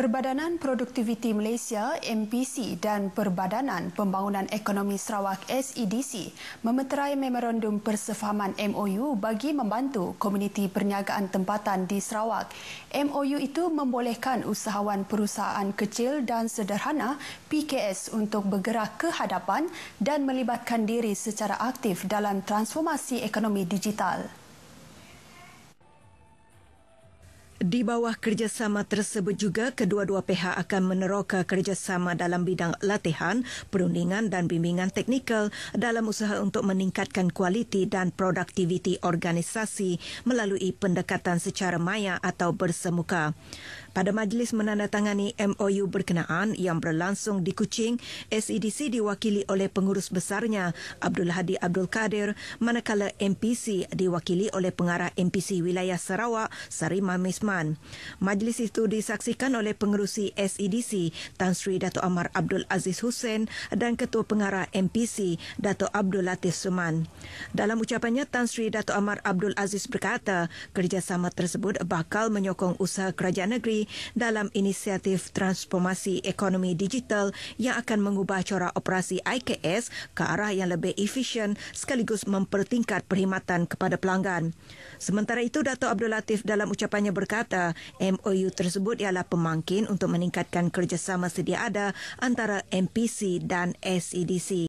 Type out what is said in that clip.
Perbadanan Produktiviti Malaysia MPC dan Perbadanan Pembangunan Ekonomi Sarawak SEDC memeterai memorandum persefahaman MOU bagi membantu komuniti perniagaan tempatan di Sarawak. MOU itu membolehkan usahawan perusahaan kecil dan sederhana PKS untuk bergerak ke hadapan dan melibatkan diri secara aktif dalam transformasi ekonomi digital. Di bawah kerjasama tersebut juga, kedua-dua pihak akan meneroka kerjasama dalam bidang latihan, perundingan dan bimbingan teknikal dalam usaha untuk meningkatkan kualiti dan produktiviti organisasi melalui pendekatan secara maya atau bersemuka. Pada majlis menandatangani MOU berkenaan yang berlangsung di Kuching, SEDC diwakili oleh pengurus besarnya Abdul Hadi Abdul Kadir, manakala MPC diwakili oleh pengarah MPC Wilayah Sarawak, Sari Mamisman. Rahman. Majlis itu disaksikan oleh pengerusi SEDC Tan Sri Dato' Amar Abdul Aziz Hussein dan Ketua Pengarah MPC Dato' Abdul Latif Suman. Dalam ucapannya, Tan Sri Dato' Amar Abdul Aziz berkata kerjasama tersebut bakal menyokong usaha kerajaan negeri dalam inisiatif transformasi ekonomi digital yang akan mengubah corak operasi IKS ke arah yang lebih efisien sekaligus mempertingkat perkhidmatan kepada pelanggan. Sementara itu, Dato' Abdul Latif dalam ucapannya berkata kata MOU tersebut ialah pemangkin untuk meningkatkan kerjasama sedia ada antara MPC dan SEDC.